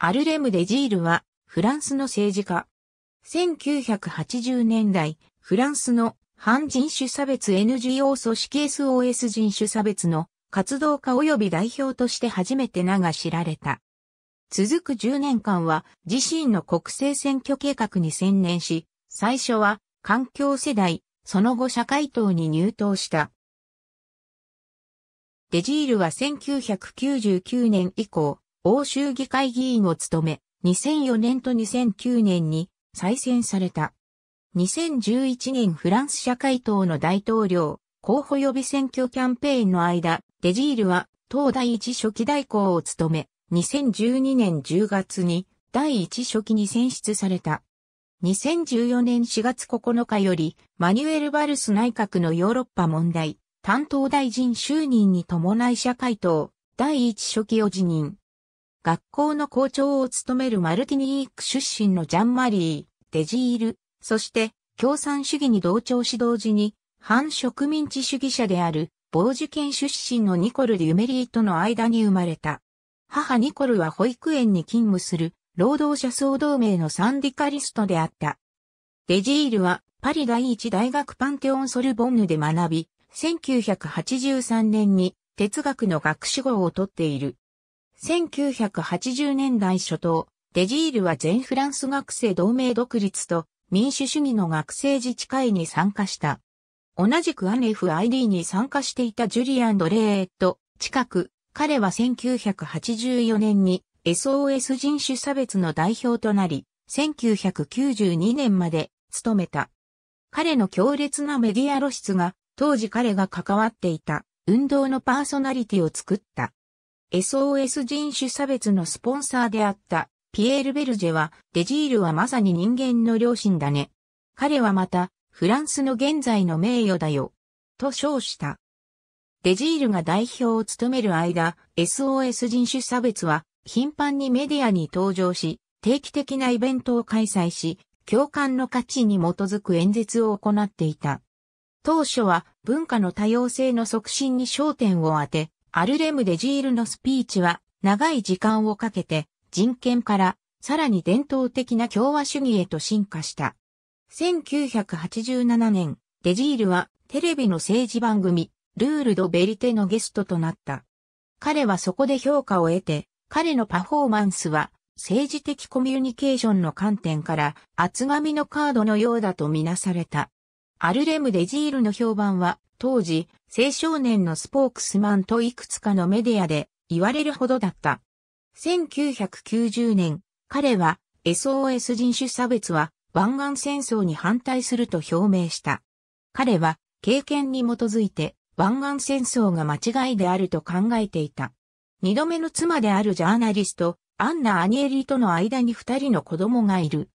アルレム・デジールは、フランスの政治家。1980年代、フランスの反人種差別 NGO 組織 SOS 人種差別の活動家及び代表として初めて名が知られた。続く10年間は自身の国政選挙計画に専念し、最初は環境世代、その後社会党に入党した。デジールは1999年以降、欧州議会議員を務め、2004年と2009年に再選された。2011年フランス社会党の大統領候補予備選挙キャンペーンの間、デジールは党第一書記代行を務め、2012年10月に第一書記に選出された。2014年4月9日より、マニュエル・バルス内閣のヨーロッパ問題、担当大臣就任に伴い社会党、第一書記を辞任。学校の校長を務めるマルティニーク出身のジャンマリー、デジール、そして共産主義に同調し同時に反植民地主義者である傍受県出身のニコル・デュメリーとの間に生まれた。母ニコルは保育園に勤務する労働者総同盟のサンディカリストであった。デジールはパリ第一大学パンテオンソルボンヌで学び、1983年に哲学の学士号を取っている。1980年代初頭、デジールは全フランス学生同盟独立と民主主義の学生自治会に参加した。同じくアン FID に参加していたジュリアン・ドレーット、近く、彼は1984年に SOS 人種差別の代表となり、1992年まで務めた。彼の強烈なメディア露出が、当時彼が関わっていた運動のパーソナリティを作った。SOS 人種差別のスポンサーであったピエール・ベルジェは、デジールはまさに人間の良心だね。彼はまた、フランスの現在の名誉だよ。と称した。デジールが代表を務める間、SOS 人種差別は頻繁にメディアに登場し、定期的なイベントを開催し、共感の価値に基づく演説を行っていた。当初は文化の多様性の促進に焦点を当て、アルレムデジールのスピーチは長い時間をかけて人権からさらに伝統的な共和主義へと進化した。1987年、デジールはテレビの政治番組、ルール・ド・ベリテのゲストとなった。彼はそこで評価を得て、彼のパフォーマンスは政治的コミュニケーションの観点から厚紙のカードのようだとみなされた。アルレム・デジールの評判は当時青少年のスポークスマンといくつかのメディアで言われるほどだった。1990年、彼は SOS 人種差別は湾岸戦争に反対すると表明した。彼は経験に基づいて湾岸戦争が間違いであると考えていた。二度目の妻であるジャーナリスト、アンナ・アニエリとの間に二人の子供がいる。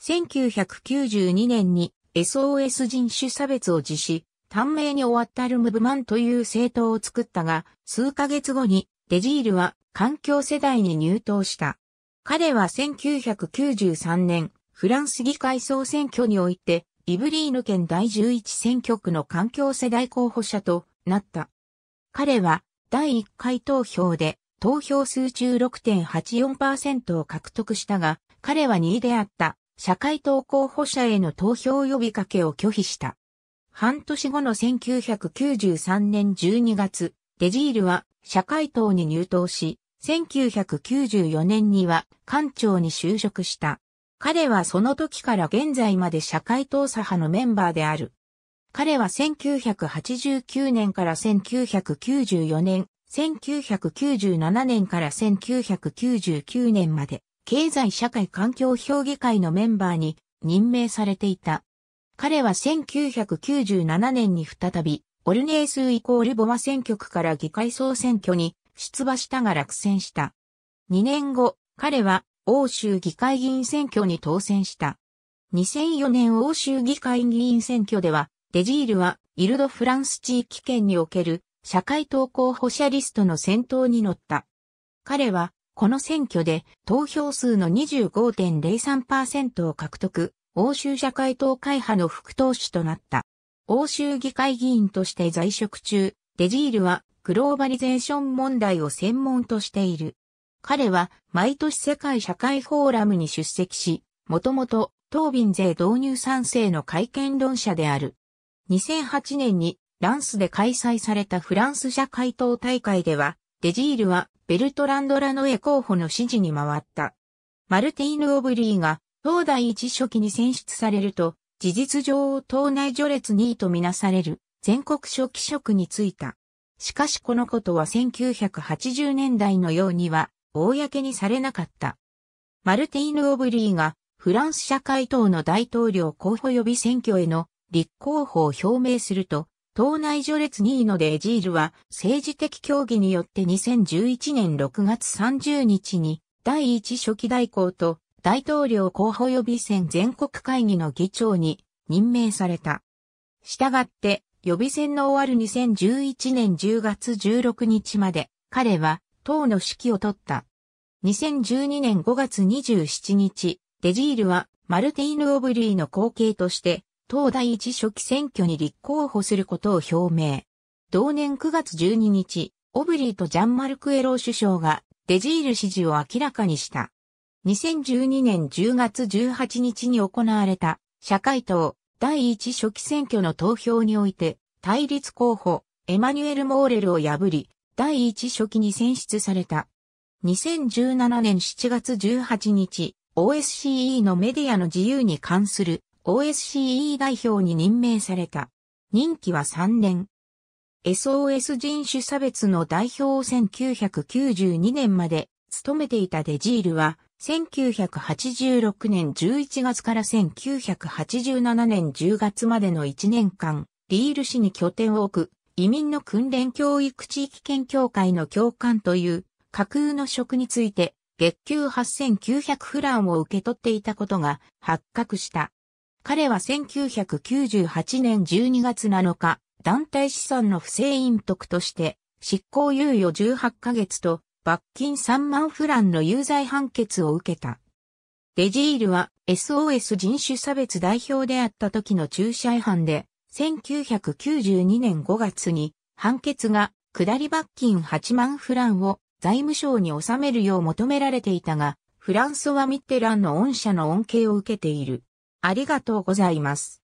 1992年に SOS 人種差別を実施、短命に終わったルムブマンという政党を作ったが、数ヶ月後にデジールは環境世代に入党した。彼は1993年、フランス議会総選挙において、イブリーヌ県第11選挙区の環境世代候補者となった。彼は第1回投票で投票数中6.84%を獲得したが、彼は2位であった社会党候補者への投票呼びかけを拒否した。半年後の1993年12月、デジールは社会党に入党し、1994年には官庁に就職した。彼はその時から現在まで社会党左派のメンバーである。彼は1989年から1994年、1997年から1999年まで、経済社会環境評議会のメンバーに任命されていた。彼は1997年に再び、オルネースイコールボマ選挙区から議会総選挙に出馬したが落選した。2年後、彼は欧州議会議員選挙に当選した。2004年欧州議会議員選挙では、デジールはイルドフランス地域圏における社会党候補者リストの先頭に乗った。彼は、この選挙で投票数の25.03%を獲得、欧州社会党会派の副党首となった。欧州議会議員として在職中、デジールはグローバリゼーション問題を専門としている。彼は毎年世界社会フォーラムに出席し、もともと東便税導入賛成の会見論者である。2008年にランスで開催されたフランス社会党大会では、デジールはベルトランド・ラノエ候補の支持に回った。マルティーヌ・オブリーが東大一初期に選出されると、事実上党内序列2位とみなされる全国書記職に就いた。しかしこのことは1980年代のようには公にされなかった。マルティーヌ・オブリーがフランス社会党の大統領候補予備選挙への立候補を表明すると、党内序列2位のデジールは政治的協議によって2011年6月30日に第一書記代行と大統領候補予備選全国会議の議長に任命された。したがって予備選の終わる2011年10月16日まで彼は党の指揮を取った。2012年5月27日、デジールはマルティーヌ・オブリーの後継として党第一初期選挙に立候補することを表明。同年9月12日、オブリーとジャンマルクエロー首相がデジール支持を明らかにした。2012年10月18日に行われた社会党第一初期選挙の投票において対立候補エマニュエル・モーレルを破り第一初期に選出された。2017年7月18日 OSCE のメディアの自由に関する OSCE 代表に任命された。任期は3年。SOS 人種差別の代表を1992年まで務めていたデジールは1986年11月から1987年10月までの1年間、リール市に拠点を置く移民の訓練教育地域権、協会の教官という架空の職について月給8900フランを受け取っていたことが発覚した。彼は1998年12月7日、団体資産の不正隠匿として執行猶予18ヶ月と罰金3万フランの有罪判決を受けた。デジールは SOS 人種差別代表であった時の駐車違反で、1992年5月に判決が下り罰金8万フランを財務省に納めるよう求められていたが、フランソワ・ミッテランの恩赦の恩恵を受けている。ありがとうございます。